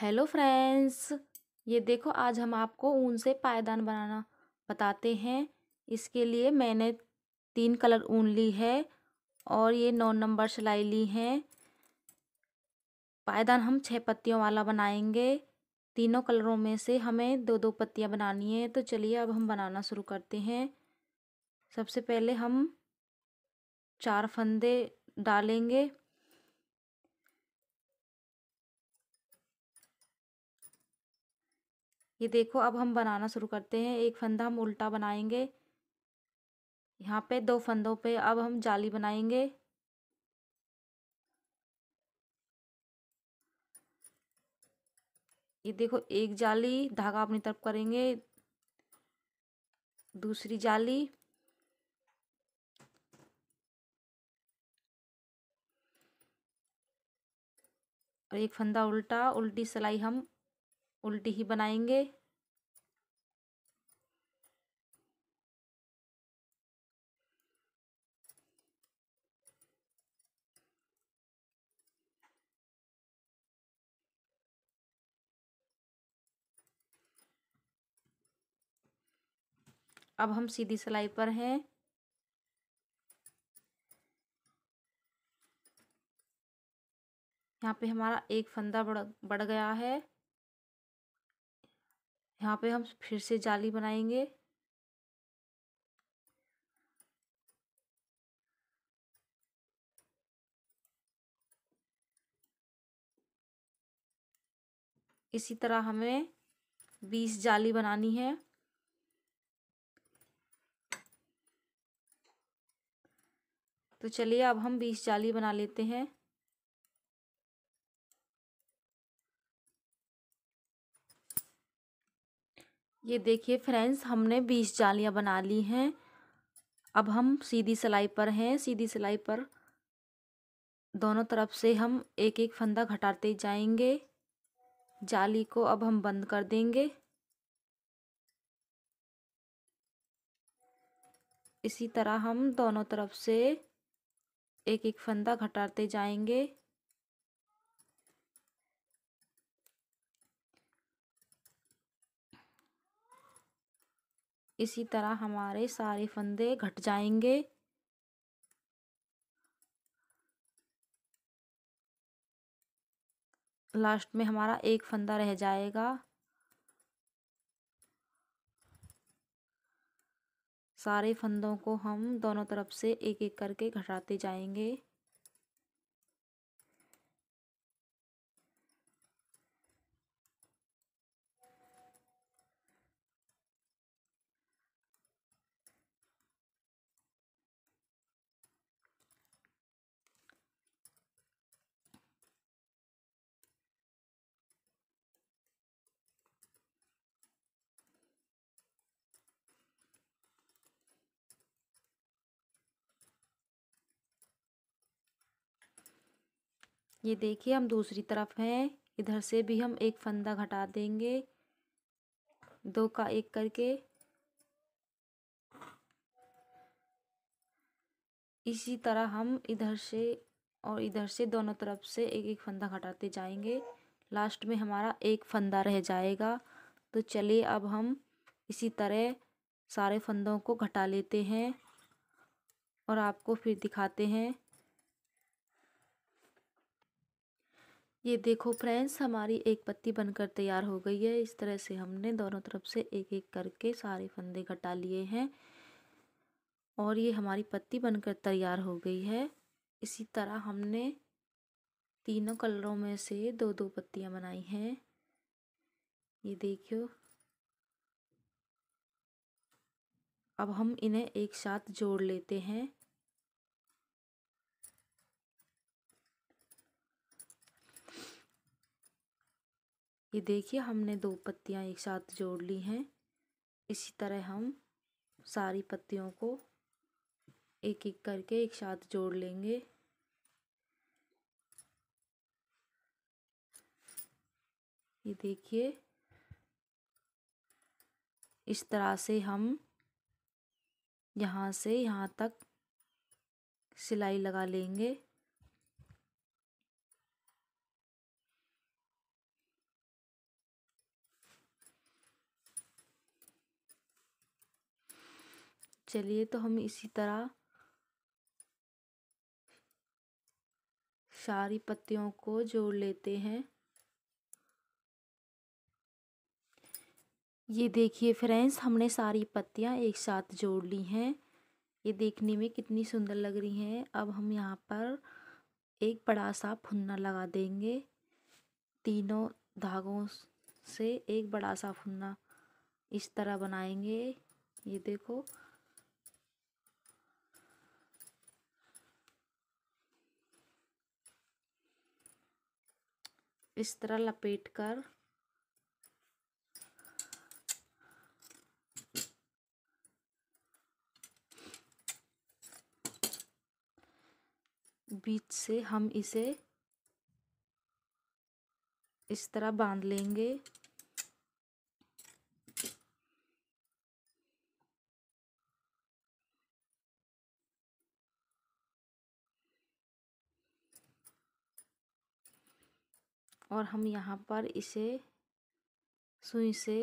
hello friends ये देखो आज हम आपको ऊन से पायदान बनाना बताते हैं इसके लिए मैंने तीन कलर ऊन ली है और ये नौ नंबर सिलाई ली है पायदान हम छः पत्तियों वाला बनाएंगे तीनों कलरों में से हमें दो दो पत्तियाँ बनानी है तो चलिए अब हम बनाना शुरू करते हैं सबसे पहले हम चार फंदे डालेंगे ये देखो अब हम बनाना शुरू करते हैं एक फंदा हम उल्टा बनाएंगे यहाँ पे दो फंदों पे अब हम जाली बनाएंगे ये देखो एक जाली धागा अपनी तरफ करेंगे दूसरी जाली और एक फंदा उल्टा उल्टी सिलाई हम उल्टी ही बनाएंगे अब हम सीधी सिलाई पर हैं यहाँ पे हमारा एक फंदा बढ़ बढ़ गया है यहाँ पे हम फिर से जाली बनाएंगे इसी तरह हमें बीस जाली बनानी है तो चलिए अब हम बीस जाली बना लेते हैं ये देखिए फ्रेंड्स हमने बीस जालियाँ बना ली हैं अब हम सीधी सिलाई पर हैं सीधी सिलाई पर दोनों तरफ से हम एक एक फंदा घटाते जाएंगे जाली को अब हम बंद कर देंगे इसी तरह हम दोनों तरफ से एक एक फंदा घटाते जाएंगे इसी तरह हमारे सारे फंदे घट जाएंगे लास्ट में हमारा एक फंदा रह जाएगा सारे फंदों को हम दोनों तरफ से एक एक करके घटाते जाएंगे ये देखिए हम दूसरी तरफ हैं इधर से भी हम एक फंदा घटा देंगे दो का एक करके इसी तरह हम इधर से और इधर से दोनों तरफ से एक एक फंदा घटाते जाएंगे लास्ट में हमारा एक फंदा रह जाएगा तो चलिए अब हम इसी तरह सारे फंदों को घटा लेते हैं और आपको फिर दिखाते हैं ये देखो फ्रेंड्स हमारी एक पत्ती बनकर तैयार हो गई है इस तरह से हमने दोनों तरफ से एक एक करके सारे फंदे घटा लिए हैं और ये हमारी पत्ती बनकर तैयार हो गई है इसी तरह हमने तीनों कलरों में से दो दो पत्तियां बनाई हैं ये देखियो अब हम इन्हें एक साथ जोड़ लेते हैं ये देखिए हमने दो पत्तियाँ एक साथ जोड़ ली हैं इसी तरह हम सारी पत्तियों को एक एक करके एक साथ जोड़ लेंगे ये देखिए इस तरह से हम यहाँ से यहाँ तक सिलाई लगा लेंगे चलिए तो हम इसी तरह सारी पत्तियों को जोड़ लेते हैं ये देखिए फ्रेंड्स हमने सारी पत्तियां एक साथ जोड़ ली हैं ये देखने में कितनी सुंदर लग रही हैं अब हम यहाँ पर एक बड़ा सा फुन्ना लगा देंगे तीनों धागों से एक बड़ा सा फुन्ना इस तरह बनाएंगे ये देखो इस तरह लपेट कर बीच से हम इसे इस तरह बांध लेंगे और हम यहाँ पर इसे सुई से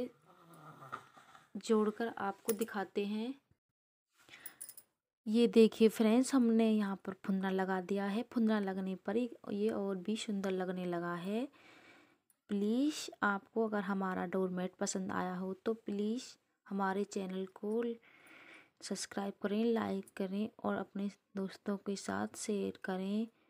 जोड़कर आपको दिखाते हैं ये देखिए फ्रेंड्स हमने यहाँ पर फुंदना लगा दिया है फुंदना लगने पर ये और भी सुंदर लगने लगा है प्लीज़ आपको अगर हमारा डोरमेट पसंद आया हो तो प्लीज़ हमारे चैनल को सब्सक्राइब करें लाइक करें और अपने दोस्तों के साथ शेयर करें